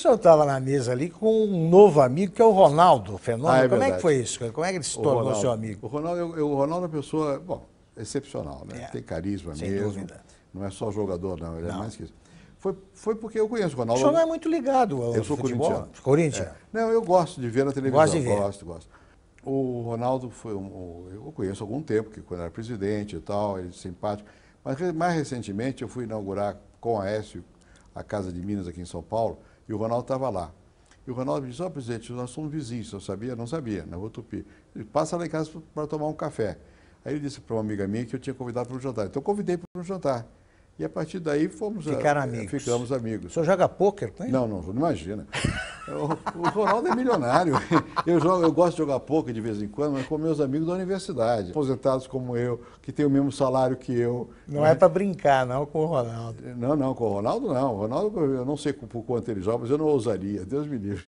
senhor estava na mesa ali com um novo amigo, que é o Ronaldo Fenômeno. Ah, é Como é que foi isso? Como é que ele se tornou Ronaldo, seu amigo? O Ronaldo, eu, é é o Ronaldo é uma pessoa, bom, excepcional, né? É, Tem carisma sem mesmo. Dúvida. Não é só jogador, não. Ele é não. é mais que isso. Foi, foi porque eu conheço o Ronaldo. O senhor não é muito ligado ao Eu sou futebol. corintiano. Corinthians. É. Não, eu gosto de ver na televisão. Gosto de ver. Gosto, gosto. O Ronaldo foi um, eu conheço há algum tempo, que quando era presidente e tal, ele simpático. Mas mais recentemente eu fui inaugurar com a Aécio a Casa de Minas aqui em São Paulo, e o Ronaldo estava lá. E o Ronaldo me disse, ó oh, presidente, nós somos vizinhos, eu sabia? Não sabia, na rua Tupi. Ele passa lá em casa para tomar um café. Aí ele disse para uma amiga minha que eu tinha convidado para um jantar. Então eu convidei para um jantar. E a partir daí fomos... Ficaram a, eh, amigos. Ficamos amigos. O senhor joga pôquer, não Não, não, não imagina. É, o, Ronaldo é milionário. Eu, jogo, eu gosto de jogar pouco de vez em quando, mas com meus amigos da universidade, aposentados como eu, que tem o mesmo salário que eu. Não né? é para brincar, não, com o Ronaldo. Não, não, com o Ronaldo não. O Ronaldo, eu não sei por quanto ele joga, mas eu não ousaria. Deus me livre.